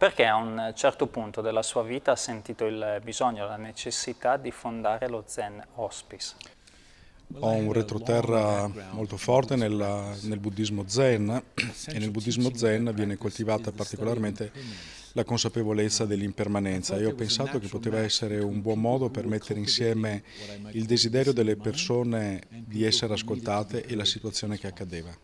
perché a un certo punto della sua vita ha sentito il bisogno, la necessità di fondare lo Zen Hospice. Ho un retroterra molto forte nella, nel buddismo zen e nel buddismo zen viene coltivata particolarmente la consapevolezza dell'impermanenza e ho pensato che poteva essere un buon modo per mettere insieme il desiderio delle persone di essere ascoltate e la situazione che accadeva.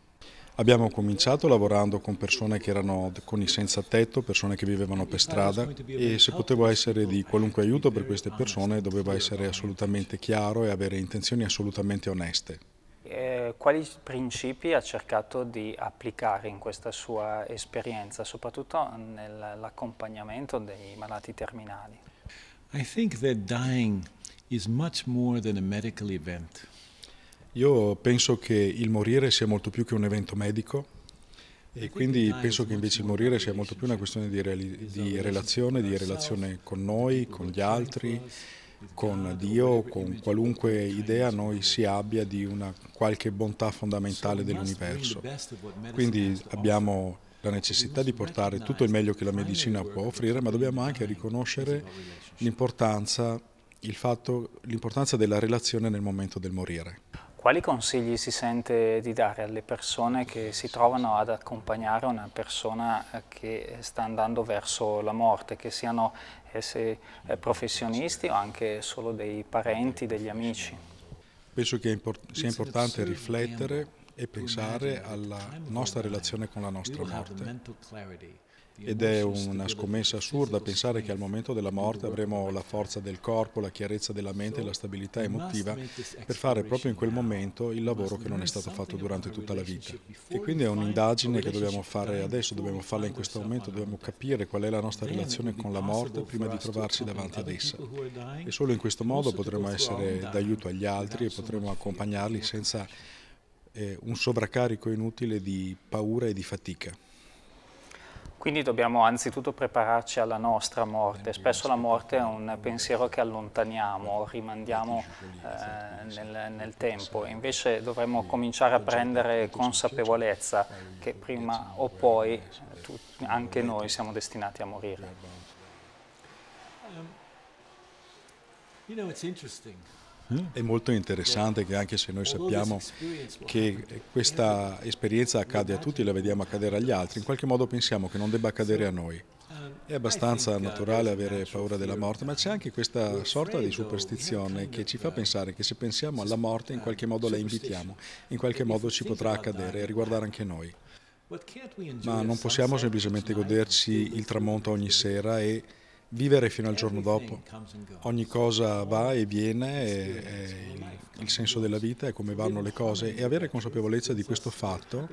Abbiamo cominciato lavorando con persone che erano con i senza tetto, persone che vivevano per strada e se potevo essere di qualunque aiuto per queste persone dovevo essere assolutamente chiaro e avere intenzioni assolutamente oneste. Eh, quali principi ha cercato di applicare in questa sua esperienza, soprattutto nell'accompagnamento dei malati terminali? I think that dying is much more than a medical event. Io penso che il morire sia molto più che un evento medico e quindi penso che invece il morire sia molto più una questione di, esatto, di relazione, di relazione con noi, con gli altri, con Dio, con qualunque idea noi si abbia di una qualche bontà fondamentale dell'universo. Quindi abbiamo la necessità di portare tutto il meglio che la medicina può offrire, ma dobbiamo anche riconoscere l'importanza, l'importanza della relazione nel momento del morire quali consigli si sente di dare alle persone che si trovano ad accompagnare una persona eh, che sta andando verso la morte, che siano essi eh, eh, professionisti o anche solo dei parenti, degli amici? Penso che sia importante riflettere e pensare alla nostra relazione con la nostra morte ed è una scommessa assurda pensare che al momento della morte avremo la forza del corpo, la chiarezza della mente e la stabilità emotiva per fare proprio in quel momento il lavoro che non è stato fatto durante tutta la vita. E quindi è un'indagine che dobbiamo fare adesso, dobbiamo farla in questo momento, dobbiamo capire qual è la nostra relazione con la morte prima di trovarci davanti ad essa. E solo in questo modo potremo essere d'aiuto agli altri e potremo accompagnarli senza eh, un sovraccarico inutile di paura e di fatica. Quindi dobbiamo anzitutto prepararci alla nostra morte. Spesso la morte è un pensiero che allontaniamo, rimandiamo eh, nel, nel, tempo. Invece dovremmo cominciare a prendere consapevolezza che prima o poi tu, anche noi siamo destinati a morire. you know, it's interesting. È molto interessante che anche se noi sappiamo che questa esperienza accade a tutti, la vediamo accadere agli altri, in qualche modo pensiamo che non debba accadere a noi. È abbastanza naturale avere paura della morte, ma c'è anche questa sorta di superstizione che ci fa pensare che se pensiamo alla morte in qualche modo la invitiamo, in qualche modo ci potrà accadere e riguardare anche noi. Ma non possiamo semplicemente goderci il tramonto ogni sera e vivere fino al giorno dopo. Ogni cosa va e viene, e, e il senso della vita è come vanno le cose e avere consapevolezza di questo fatto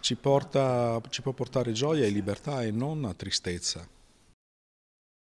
ci, porta, ci può portare gioia e libertà e non a tristezza.